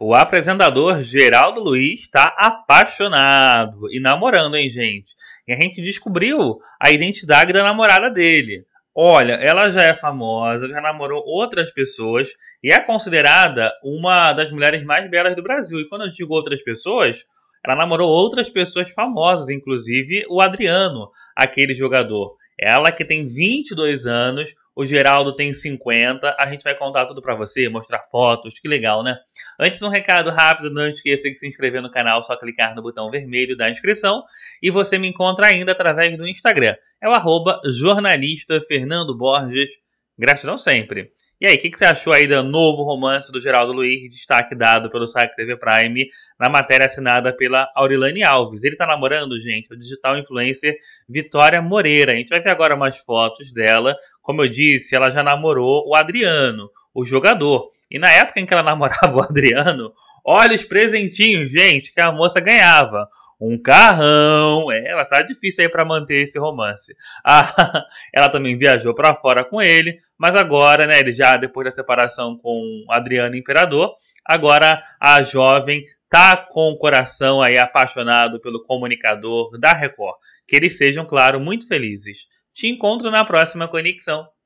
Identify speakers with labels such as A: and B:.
A: O apresentador Geraldo Luiz está apaixonado e namorando, hein, gente? E a gente descobriu a identidade da namorada dele. Olha, ela já é famosa, já namorou outras pessoas e é considerada uma das mulheres mais belas do Brasil. E quando eu digo outras pessoas, ela namorou outras pessoas famosas, inclusive o Adriano, aquele jogador. Ela que tem 22 anos, o Geraldo tem 50. A gente vai contar tudo para você, mostrar fotos, que legal, né? Antes, um recado rápido: não esqueça de se inscrever no canal, só clicar no botão vermelho da inscrição. E você me encontra ainda através do Instagram. É o arroba jornalista Fernando Borges Gratidão sempre. E aí, o que, que, você achou aí do novo romance do Geraldo Luiz, destaque dado pelo site TV Prime, na matéria assinada pela Aurilane Alves? Ele tá namorando, gente, é o digital influencer Vitória Moreira. A gente vai ver agora umas fotos dela. Como eu disse, ela já namorou o Adriano, o jogador. E na época em que ela namorava o Adriano, olha os presentinhos, gente, que a moça ganhava um carrão. É, ela tá difícil aí para manter esse romance. Ah, ela também viajou para fora com ele, mas agora, né, ele já depois da separação com Adriano Imperador, agora a jovem tá com o coração aí apaixonado pelo comunicador da Record. Que eles sejam, claro, muito felizes. Te encontro na próxima conexão.